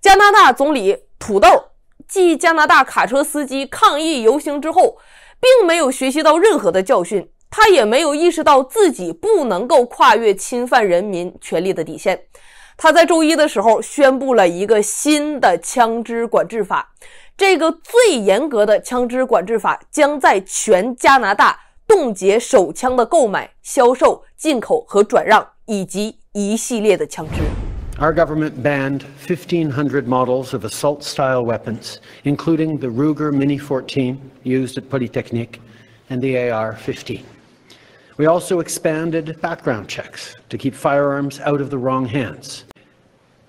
加拿大总理土豆继加拿大卡车司机抗议游行之后，并没有学习到任何的教训，他也没有意识到自己不能够跨越侵犯人民权利的底线。他在周一的时候宣布了一个新的枪支管制法，这个最严格的枪支管制法将在全加拿大冻结手枪的购买、销售、进口和转让，以及一系列的枪支。Our government banned 1,500 models of assault-style weapons, including the Ruger Mini-14 used at Polytechnique and the AR-15. We also expanded background checks to keep firearms out of the wrong hands.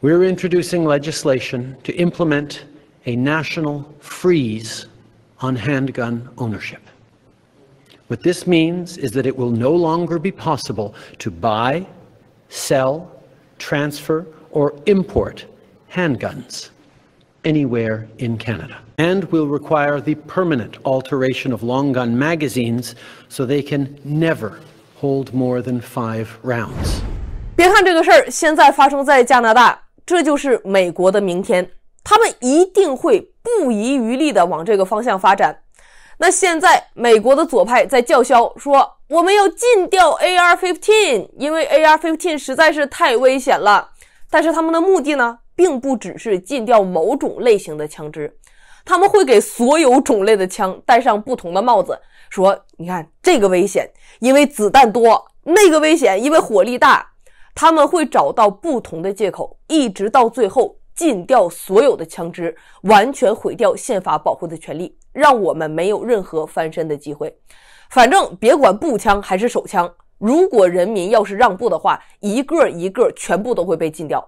We're introducing legislation to implement a national freeze on handgun ownership. What this means is that it will no longer be possible to buy, sell, transfer, or import handguns anywhere in Canada, and will require the permanent alteration of long gun magazines so they can never hold more than five rounds. 别看这个事儿现在发生在加拿大，这就是美国的明天，他们一定会不遗余力地往这个方向发展。那现在美国的左派在叫嚣说，我们要禁掉 AR-15，因为 AR-15 实在是太危险了。但是他们的目的呢，并不只是禁掉某种类型的枪支，他们会给所有种类的枪戴上不同的帽子，说你看这个危险，因为子弹多；那个危险，因为火力大。他们会找到不同的借口，一直到最后禁掉所有的枪支，完全毁掉宪法保护的权利，让我们没有任何翻身的机会。反正别管步枪还是手枪。如果人民要是让步的话，一个一个全部都会被禁掉。